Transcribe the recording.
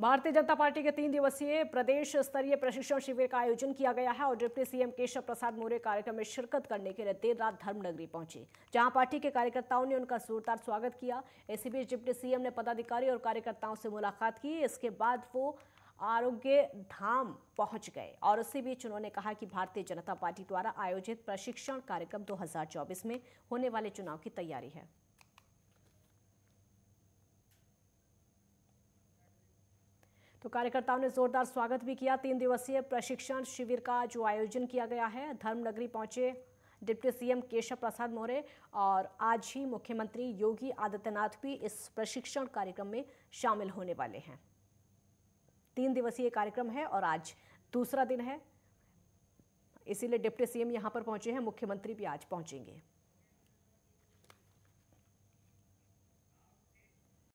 भारतीय जनता पार्टी के तीन दिवसीय प्रदेश स्तरीय प्रशिक्षण शिविर का आयोजन किया गया है और डिप्टी सीएम केशव प्रसाद मौर्य कार्यक्रम में शिरकत करने के लिए देर रात धर्मनगरी पहुंचे जहां पार्टी के कार्यकर्ताओं ने उनका जोरदार स्वागत किया इसी बीच डिप्टी सीएम ने पदाधिकारी और कार्यकर्ताओं से मुलाकात की इसके बाद वो आरोग्य धाम पहुंच गए और उसी बीच उन्होंने कहा कि भारतीय जनता पार्टी द्वारा आयोजित प्रशिक्षण कार्यक्रम दो में होने वाले चुनाव की तैयारी है तो कार्यकर्ताओं ने जोरदार स्वागत भी किया तीन दिवसीय प्रशिक्षण शिविर का जो आयोजन किया गया है धर्मनगरी पहुंचे डिप्टी सीएम केशव प्रसाद मौर्य और आज ही मुख्यमंत्री योगी आदित्यनाथ भी इस प्रशिक्षण कार्यक्रम में शामिल होने वाले हैं तीन दिवसीय कार्यक्रम है और आज दूसरा दिन है इसीलिए डिप्टी सीएम यहाँ पर पहुंचे हैं मुख्यमंत्री भी आज पहुंचेंगे